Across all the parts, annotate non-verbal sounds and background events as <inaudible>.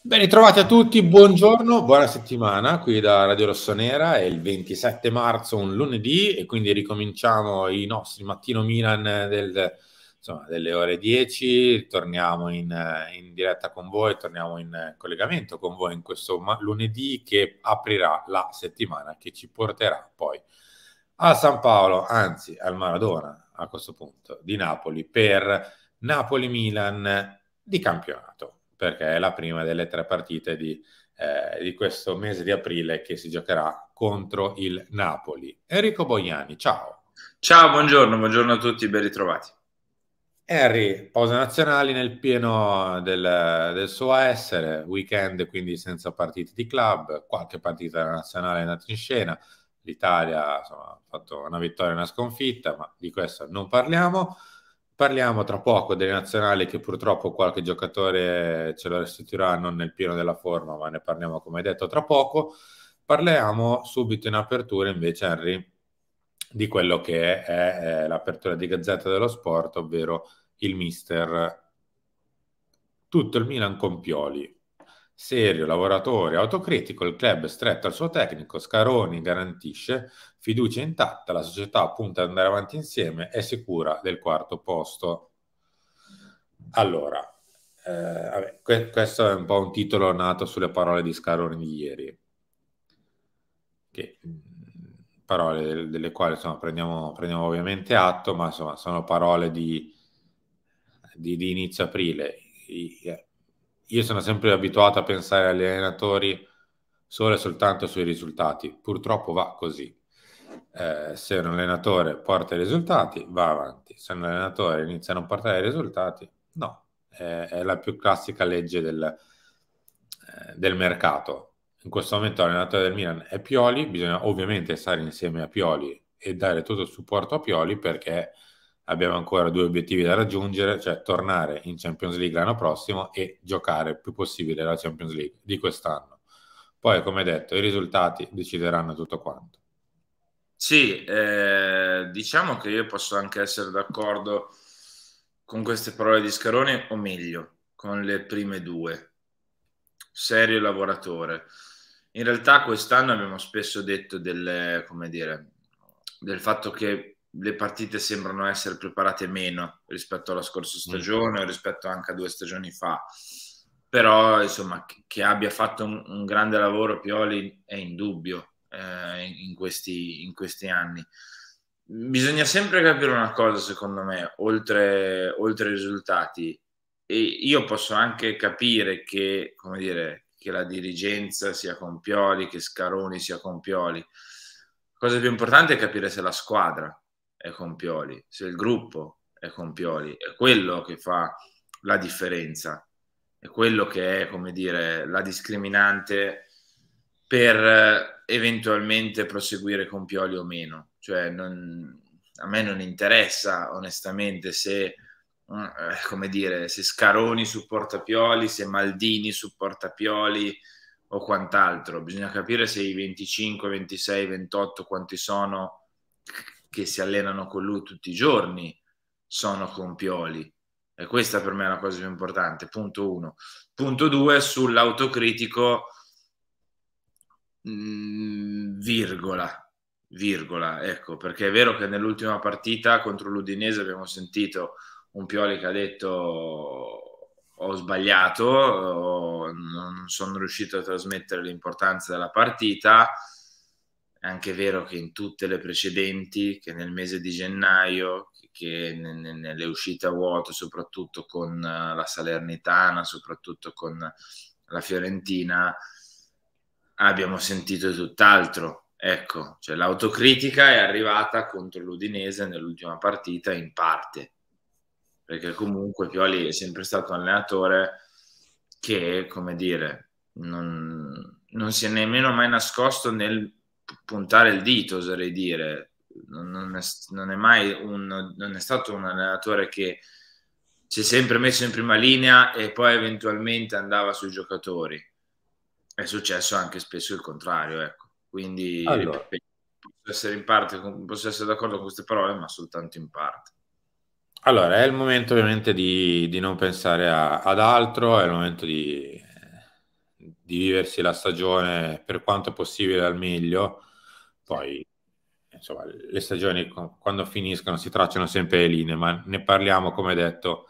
Ben ritrovati a tutti, buongiorno, buona settimana qui da Radio Rossonera, è il 27 marzo, un lunedì e quindi ricominciamo i nostri mattino Milan del, insomma, delle ore 10, torniamo in, in, diretta con voi, torniamo in collegamento con voi in questo ma- lunedì che aprirà la settimana che ci porterà poi a San Paolo, anzi al Maradona a questo punto, di Napoli per Napoli-Milan di campionato perché è la prima delle tre partite di, eh, di questo mese di aprile che si giocherà contro il Napoli. Enrico Boiani, ciao. Ciao, buongiorno, buongiorno a tutti, ben ritrovati. Harry, pausa nazionali nel pieno del, del, suo essere, weekend quindi senza partite di club, qualche partita nazionale è andata in scena, l'Italia insomma, ha fatto una vittoria e una sconfitta, ma di questo non parliamo. Parliamo tra poco delle nazionali che purtroppo qualche giocatore ce lo restituirà non nel pieno della forma, ma ne parliamo come detto tra poco. Parliamo subito in apertura invece, Henry, di quello che è, è eh, l'apertura di Gazzetta dello Sport, ovvero il mister tutto il Milan con Pioli. Serio, lavoratore, autocritico, il club stretto al suo tecnico, Scaroni garantisce, Fiducia intatta, la società punta ad andare avanti insieme, è sicura del quarto posto. Allora, eh, vabbè, que- questo è un po' un titolo nato sulle parole di Scaroni di ieri, che, mm, parole delle quali insomma, prendiamo, prendiamo, ovviamente atto, ma insomma, sono parole di, di, di inizio aprile. Io sono sempre abituato a pensare agli allenatori solo e soltanto sui risultati, purtroppo va così eh, se un allenatore porta i risultati, va avanti. Se un allenatore inizia a non portare i risultati, no. È, è la più classica legge del, eh, del mercato. In questo momento l'allenatore del Milan è Pioli, bisogna ovviamente stare insieme a Pioli e dare tutto il supporto a Pioli perché abbiamo ancora due obiettivi da raggiungere, cioè tornare in Champions League l'anno prossimo e giocare il più possibile la Champions League di quest'anno. Poi, come detto, i risultati decideranno tutto quanto. Sì, eh, diciamo che io posso anche essere d'accordo con queste parole di Scarone, o meglio, con le prime due. Serio lavoratore. In realtà quest'anno abbiamo spesso detto delle, dire, del fatto che le partite sembrano essere preparate meno rispetto alla scorsa mm. stagione mm. rispetto anche a due stagioni fa. Però, insomma, che abbia fatto un, un grande lavoro Pioli è indubbio eh, in, questi, in questi anni. Bisogna sempre capire una cosa, secondo me, oltre, oltre ai risultati. E io posso anche capire che, come dire, che la dirigenza sia con Pioli, che Scaroni sia con Pioli. La cosa più importante è capire se la squadra è con Pioli, se il gruppo è con Pioli. È quello che fa la differenza, è quello che è, come dire, la discriminante per eh, eventualmente proseguire con Pioli o meno. Cioè, non, a me non interessa onestamente se, mm, eh, come dire, se Scaroni supporta Pioli, se Maldini supporta Pioli o quant'altro. Bisogna capire se i 25, 26, 28, quanti sono che si allenano con lui tutti i giorni sono con Pioli. E questa per me è la cosa più importante, punto uno. Punto due, sull'autocritico mh, mm, virgola, virgola, ecco, perché è vero che nell'ultima partita contro l'Udinese abbiamo sentito un Pioli che ha detto ho sbagliato, ho, eh, non sono riuscito a trasmettere l'importanza della partita. È anche vero che in tutte le precedenti, che nel mese di gennaio, che nelle uscite a vuoto, soprattutto con eh, la Salernitana, soprattutto con eh, la Fiorentina, abbiamo sentito tutt'altro. Ecco, cioè l'autocritica è arrivata contro l'Udinese nell'ultima partita in parte, perché comunque Pioli è sempre stato un allenatore che, come dire, non, non si è nemmeno mai nascosto nel puntare il dito, oserei dire. Non, non, è, non, è, mai un, non è stato un allenatore che si è sempre messo in prima linea e poi eventualmente andava sui giocatori è successo anche spesso il contrario, ecco. Quindi allora. posso essere in parte, posso essere d'accordo con queste parole, ma soltanto in parte. Allora, è il momento ovviamente di, di non pensare a, ad altro, è il momento di, di, viversi la stagione per quanto possibile al meglio. Poi, insomma, le stagioni quando finiscono si tracciano sempre le linee, ma ne parliamo, come detto,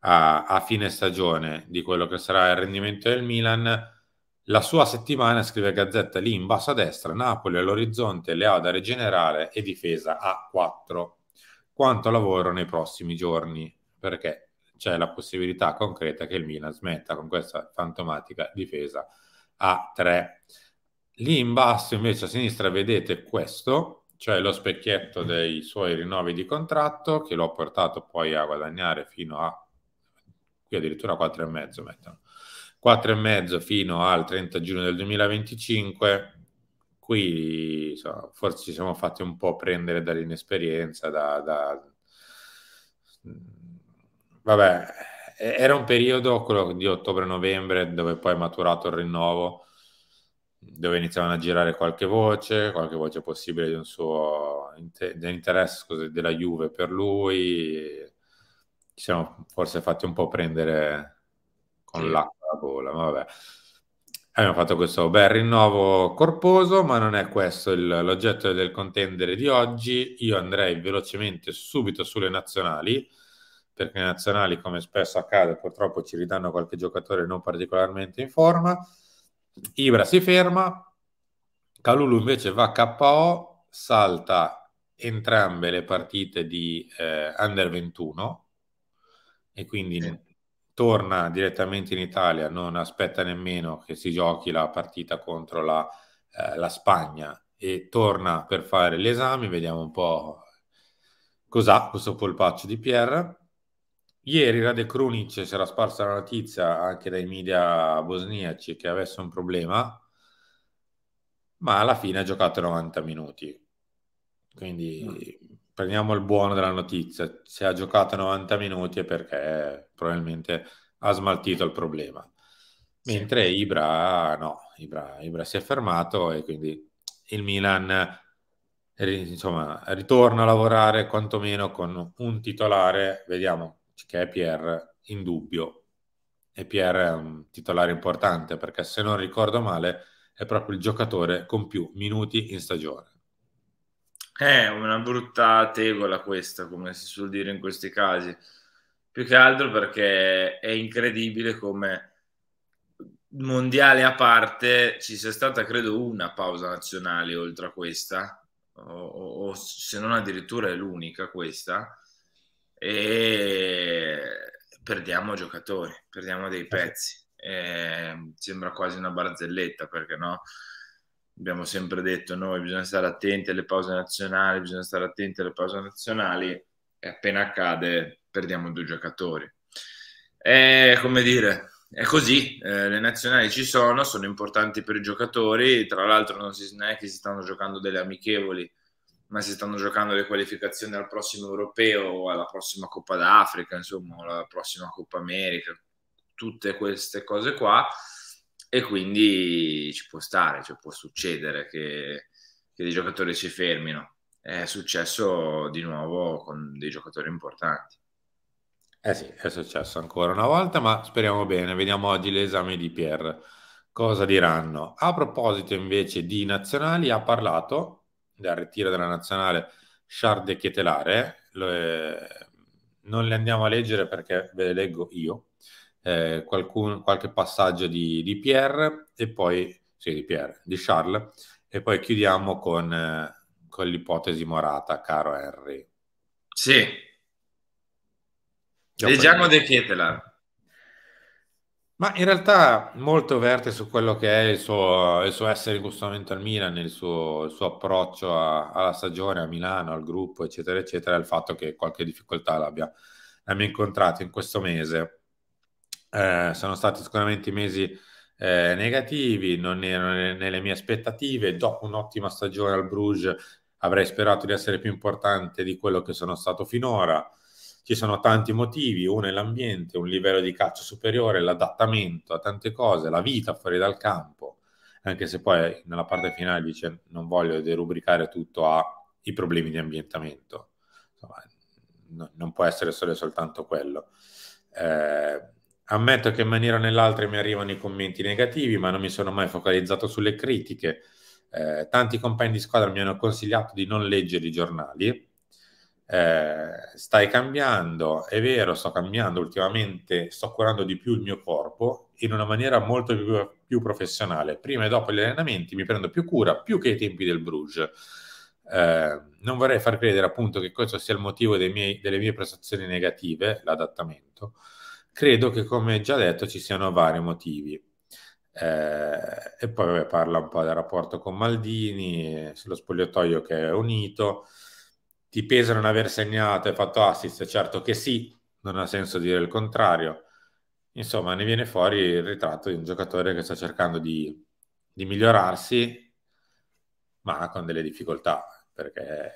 a, a fine stagione di quello che sarà il rendimento del Milan la sua settimana, scrive Gazzetta, lì in basso a destra, Napoli all'orizzonte, le ha da rigenerare e difesa a 4. Quanto lavoro nei prossimi giorni? Perché c'è la possibilità concreta che il Milan smetta con questa fantomatica difesa a 3. Lì in basso invece a sinistra vedete questo, cioè lo specchietto dei suoi rinnovi di contratto che lo ha portato poi a guadagnare fino a qui addirittura 4,5 mettono e mezzo fino al 30 giugno del 2025. Qui insomma, forse ci siamo fatti un po' prendere dall'inesperienza, da, da... Vabbè, era un periodo, quello di ottobre-novembre, dove poi è maturato il rinnovo, dove iniziavano a girare qualche voce, qualche voce possibile di un suo interesse scusa, della Juve per lui. Ci siamo forse fatti un po' prendere con sì. l'acqua gola, ma vabbè. Abbiamo fatto questo bel rinnovo corposo, ma non è questo il, l'oggetto del contendere di oggi. Io andrei velocemente subito sulle nazionali, perché le nazionali, come spesso accade, purtroppo ci ridanno qualche giocatore non particolarmente in forma. Ibra si ferma, Calulu invece va KO, salta entrambe le partite di eh, Under 21 e quindi torna direttamente in Italia, non aspetta nemmeno che si giochi la partita contro la, eh, la Spagna e torna per fare gli esami, vediamo un po' cos'ha questo polpaccio di Pierre. Ieri Rade Krunic si era sparsa la notizia anche dai media bosniaci che avesse un problema, ma alla fine ha giocato 90 minuti. Quindi mm prendiamo il buono della notizia, se ha giocato 90 minuti è perché probabilmente ha smaltito il problema. Mentre sì. Ibra no, Ibra, Ibra, si è fermato e quindi il Milan insomma, ritorna a lavorare quantomeno con un titolare, vediamo che è Pierre in dubbio. E Pierre è un titolare importante perché se non ricordo male è proprio il giocatore con più minuti in stagione è eh, una brutta tegola questa, come si suol dire in questi casi. Più che altro perché è incredibile come mondiale a parte ci sia stata, credo, una pausa nazionale oltre a questa, o, o, o se non addirittura è l'unica questa, e perdiamo giocatori, perdiamo dei eh pezzi. E ehm, sembra quasi una barzelletta perché no? abbiamo sempre detto noi bisogna stare attenti alle pause nazionali, bisogna stare attenti alle pause nazionali e appena accade perdiamo due giocatori. È come dire, è così, eh, le nazionali ci sono, sono importanti per i giocatori, tra l'altro non, si, non è che si stanno giocando delle amichevoli, ma si stanno giocando le qualificazioni al prossimo europeo o alla prossima Coppa d'Africa, insomma, o alla prossima Coppa America, tutte queste cose qua e quindi ci può stare, cioè può succedere che, che dei giocatori si fermino. È successo di nuovo con dei giocatori importanti. Eh sì, è successo ancora una volta, ma speriamo bene. Vediamo oggi l'esame di Pierre. Cosa diranno? A proposito invece di nazionali, ha parlato del ritiro della nazionale Charles de Chietelare. non le andiamo a leggere perché ve le leggo io eh, qualcun, qualche passaggio di, di, Pierre e poi sì, di Pierre, di Charles e poi chiudiamo con, eh, con l'ipotesi morata, caro Henry. Sì. Leggiamo De Ketelaar. Ma in realtà molto verte su quello che è il suo, il suo essere in questo momento al Milan, il suo, il suo approccio a, alla stagione, a Milano, al gruppo, eccetera, eccetera, il fatto che qualche difficoltà l'abbia, l'abbia incontrato in questo mese eh, sono stati sicuramente mesi eh, negativi, non erano nelle mie aspettative. Dopo un'ottima stagione al Bruges avrei sperato di essere più importante di quello che sono stato finora. Ci sono tanti motivi, uno è l'ambiente, un livello di calcio superiore, l'adattamento a tante cose, la vita fuori dal campo, anche se poi nella parte finale dice non voglio derubricare tutto ai problemi di ambientamento. Insomma, no, non può essere solo e soltanto quello. Eh, Ammetto che in maniera o nell'altra mi arrivano i commenti negativi, ma non mi sono mai focalizzato sulle critiche. Eh, tanti compagni di squadra mi hanno consigliato di non leggere i giornali. Eh, stai cambiando, è vero, sto cambiando ultimamente, sto curando di più il mio corpo in una maniera molto più, più professionale. Prima e dopo gli allenamenti mi prendo più cura, più che ai tempi del Bruges. Eh, non vorrei far credere appunto che questo sia il motivo miei, delle mie prestazioni negative, l'adattamento Credo che, come già detto, ci siano vari motivi. Eh, e poi vabbè, parla un po' del rapporto con Maldini, sullo spogliatoio che è unito. Ti pesa non aver segnato e fatto assist? Certo che sì, non ha senso dire il contrario. Insomma, ne viene fuori il ritratto di un giocatore che sta cercando di, di migliorarsi, ma con delle difficoltà, perché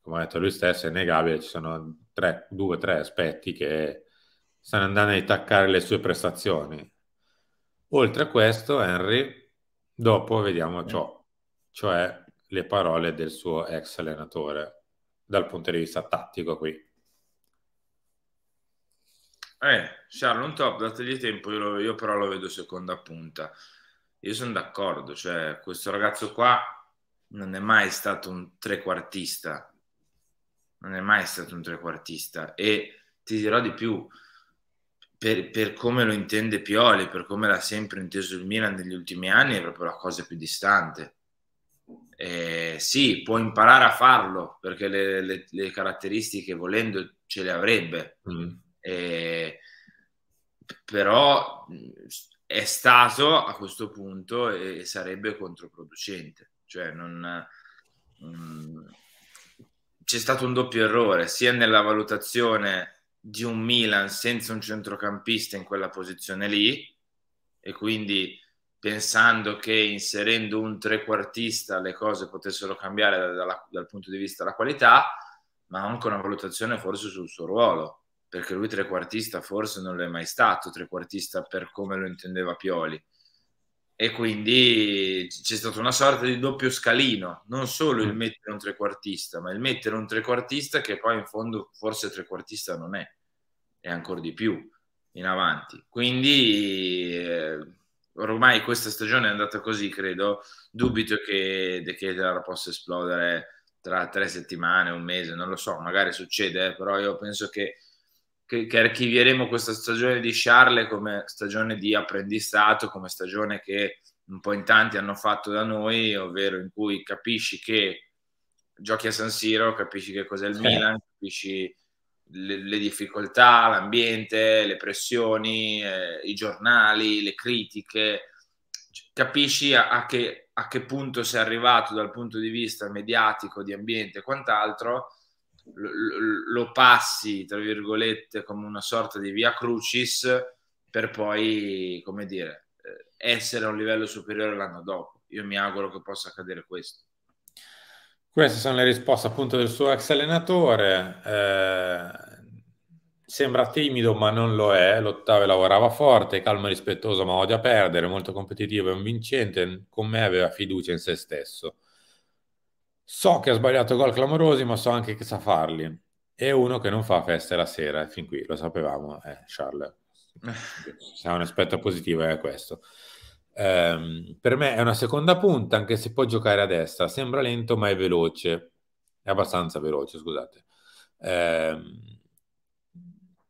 come ha detto lui stesso è innegabile, ci sono tre, due o tre aspetti che stanno andando a intaccare le sue prestazioni. Oltre a questo, Henry, dopo vediamo eh. ciò, cioè le parole del suo ex allenatore dal punto di vista tattico qui. Eh, Charles, un top, dategli tempo, io, lo, io però lo vedo seconda punta. Io sono d'accordo, cioè questo ragazzo qua non è mai stato un trequartista, non è mai stato un trequartista e ti dirò di più, per, per, come lo intende Pioli, per come l'ha sempre inteso il Milan negli ultimi anni, è proprio la cosa più distante. Eh, sì, può imparare a farlo perché le, le, le caratteristiche volendo ce le avrebbe, mm. eh, però è stato a questo punto e, e sarebbe controproducente. Cioè non, mm, c'è stato un doppio errore sia nella valutazione di un Milan senza un centrocampista in quella posizione lì e quindi pensando che inserendo un trequartista le cose potessero cambiare da, da, dal punto di vista della qualità, ma anche una valutazione forse sul suo ruolo, perché lui trequartista forse non lo è mai stato, trequartista per come lo intendeva Pioli e quindi c'è stato una sorta di doppio scalino, non solo il mm. mettere un trequartista, ma il mettere un trequartista che poi in fondo forse trequartista non è, e ancora di più in avanti. Quindi eh, ormai questa stagione è andata così, credo, dubito che De Ketelar possa esplodere tra tre settimane, un mese, non lo so, magari succede, eh, però io penso che che, che archivieremo questa stagione di Charles come stagione di apprendistato, come stagione che un po' in tanti hanno fatto da noi, ovvero in cui capisci che giochi a San Siro, capisci che cos'è il sì. Milan, capisci le, le, difficoltà, l'ambiente, le pressioni, eh, i giornali, le critiche, cioè, capisci a, a, che, a che punto sei arrivato dal punto di vista mediatico, di ambiente e quant'altro lo, passi, tra virgolette, come una sorta di via crucis per poi, come dire, eh, essere a un livello superiore l'anno dopo. Io mi auguro che possa accadere questo. Queste sono le risposte appunto del suo ex allenatore. Eh, sembra timido, ma non lo è. L'Ottave lavorava forte, calmo e rispettoso, ma odia perdere, molto competitivo e un vincente. Con me aveva fiducia in se stesso. So che ha sbagliato gol clamorosi, ma so anche che sa farli. È uno che non fa feste la sera, fin qui lo sapevamo, eh, Charles. <laughs> Se ha un aspetto positivo è questo. Ehm, per me è una seconda punta, anche se può giocare a destra. Sembra lento, ma è veloce. È abbastanza veloce, scusate. Ehm,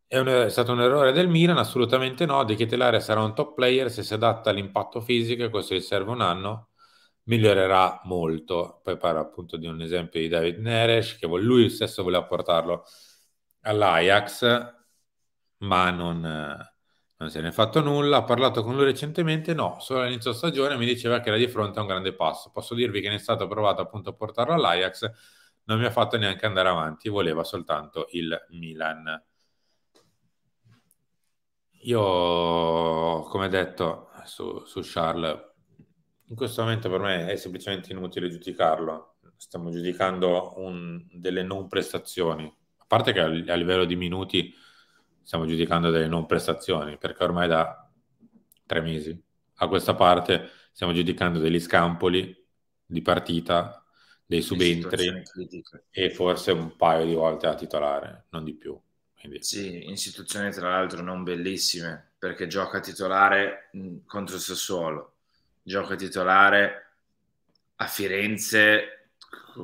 è, un, è, stato un errore del Milan? Assolutamente no. De Chietelare sarà un top player se si adatta all'impatto fisico e questo gli serve un anno migliorerà molto. Poi parlo appunto di un esempio di David Neres, che lui stesso voleva portarlo all'Ajax, ma non, non se ne è fatto nulla. Ha parlato con lui recentemente, no, solo all'inizio stagione mi diceva che era di fronte a un grande passo. Posso dirvi che ne è stato provato appunto a portarlo all'Ajax, non mi ha fatto neanche andare avanti, voleva soltanto il Milan. Io, come detto, su, su Charles in questo momento per me è semplicemente inutile giudicarlo, stiamo giudicando un, delle non prestazioni, a parte che a, a livello di minuti stiamo giudicando delle non prestazioni, perché ormai da tre mesi a questa parte stiamo giudicando degli scampoli di partita, dei subentri e forse un paio di volte a titolare, non di più. Quindi. Sì, in situazioni tra l'altro non bellissime, perché gioca titolare contro il Sassuolo, gioca titolare a Firenze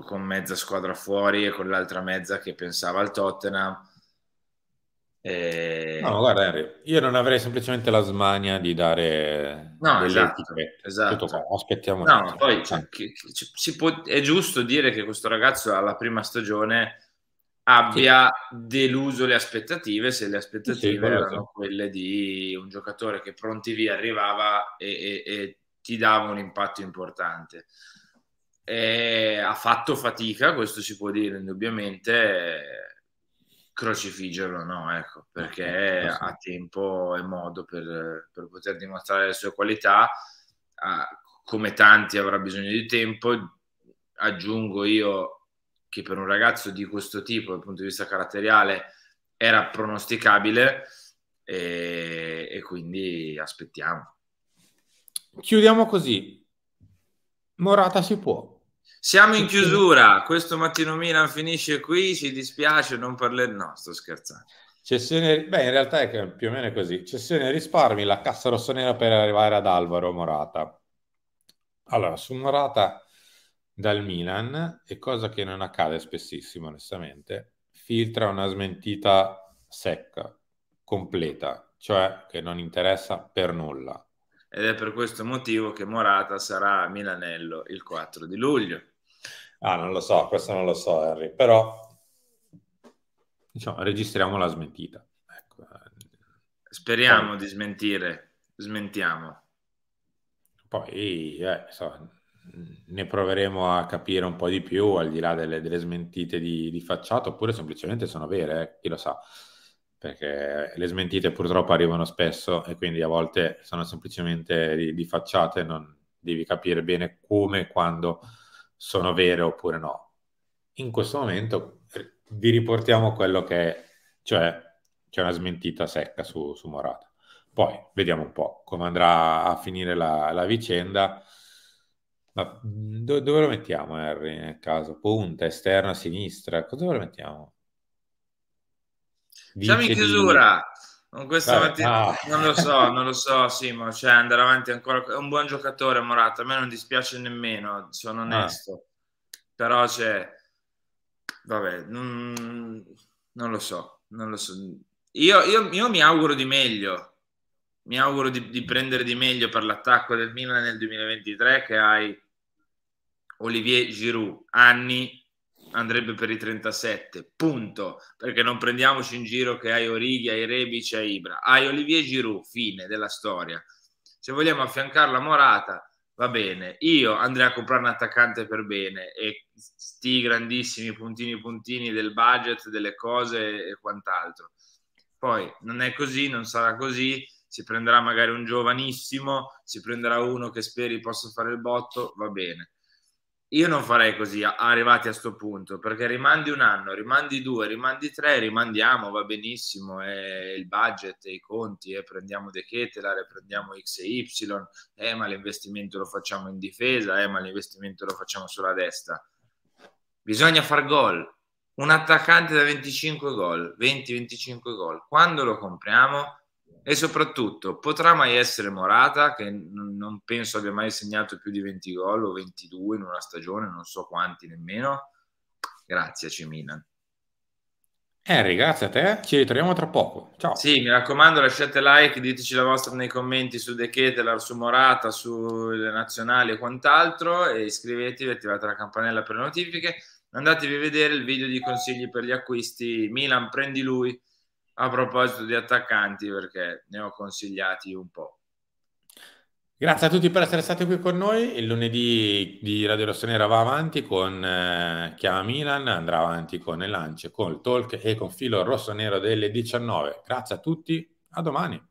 con mezza squadra fuori e con l'altra mezza che pensava al Tottenham. E... No, guarda, Henry, io non avrei semplicemente la smania di dare no, esatto, esatto. Aspettiamo. No, poi cioè, che, che, può, è giusto dire che questo ragazzo alla prima stagione abbia sì. deluso le aspettative se le aspettative sì, erano quelle di un giocatore che pronti via arrivava e, e, e ti dava un impatto importante. E ha fatto fatica, questo si può dire indubbiamente, crocifiggerlo no, ecco, perché no, ha tempo e modo per, per, poter dimostrare le sue qualità, ah, come tanti avrà bisogno di tempo, aggiungo io che per un ragazzo di questo tipo dal punto di vista caratteriale era pronosticabile e, e quindi aspettiamo. Chiudiamo così. Morata si può. Siamo in chiusura, questo mattino Milan finisce qui, ci dispiace, non parleremo, no, sto scherzando. Cessione, beh, in realtà è che più o meno così. Cessione risparmi, la cassa rossonera per arrivare ad Alvaro Morata. Allora, su Morata dal Milan, e cosa che non accade spessissimo, onestamente, filtra una smentita secca, completa, cioè che non interessa per nulla ed è per questo motivo che Morata sarà a Milanello il 4 di luglio. Ah, non lo so, questo non lo so, Harry, però diciamo, registriamo la smentita. Ecco. Eh. Speriamo Poi... di smentire, smentiamo. Poi eh, so, ne proveremo a capire un po' di più, al di là delle, delle smentite di, di facciata, oppure semplicemente sono vere, eh, chi lo sa perché le smentite purtroppo arrivano spesso e quindi a volte sono semplicemente di, di facciate, non devi capire bene come e quando sono vere oppure no. In questo momento eh, vi riportiamo quello che è, cioè c'è una smentita secca su, su Morata. Poi vediamo un po' come andrà a finire la, la vicenda. Ma mm, do, dove lo mettiamo Harry nel caso? Punta, esterna, sinistra, cosa lo mettiamo? Siamo in chiusura. Con questa ah, mattina ah. non lo so, non lo so, Simo. Cioè, andare avanti ancora. È un buon giocatore, Morata. A me non dispiace nemmeno, sono ah. onesto. Ah. Però c'è. Cioè, vabbè, non, non, lo so, non lo so. Io, io, io mi auguro di meglio. Mi auguro di, di prendere di meglio per l'attacco del Milan nel 2023 che hai Olivier Giroud, anni andrebbe per i 37, punto. Perché non prendiamoci in giro che hai Orighi, hai Rebic, hai Ibra, hai Olivier Giroud, fine della storia. Se vogliamo affiancare la Morata, va bene. Io andrei a comprare un attaccante per bene e sti grandissimi puntini puntini del budget, delle cose e quant'altro. Poi non è così, non sarà così si prenderà magari un giovanissimo, si prenderà uno che speri possa fare il botto, va bene. Io non farei così arrivati a questo punto, perché rimandi un anno, rimandi due, rimandi tre, rimandiamo, va benissimo, è il budget, e i conti, e eh, prendiamo De Ketelar, prendiamo X e Y, eh, ma l'investimento lo facciamo in difesa, eh, ma l'investimento lo facciamo sulla destra. Bisogna far gol. Un attaccante da 25 gol, 20-25 gol. Quando lo compriamo? e soprattutto potrà mai essere Morata che non penso abbia mai segnato più di 20 gol o 22 in una stagione, non so quanti nemmeno. Grazie Cimina. Henry, grazie a te, ci ritroviamo tra poco. Ciao. Sì, mi raccomando, lasciate like, diteci la vostra nei commenti su De Ketelar, su Morata, sulle nazionali e quant'altro e iscrivetevi, attivate la campanella per le notifiche. Andatevi a vedere il video di consigli per gli acquisti Milan, prendi lui a proposito di attaccanti perché ne ho consigliati un po'. Grazie a tutti per essere stati qui con noi. Il lunedì di Radio Rossonera va avanti con eh, Chiama Milan, andrà avanti con le lance, con il talk e con Filo Rossonero delle 19. Grazie a tutti, a domani.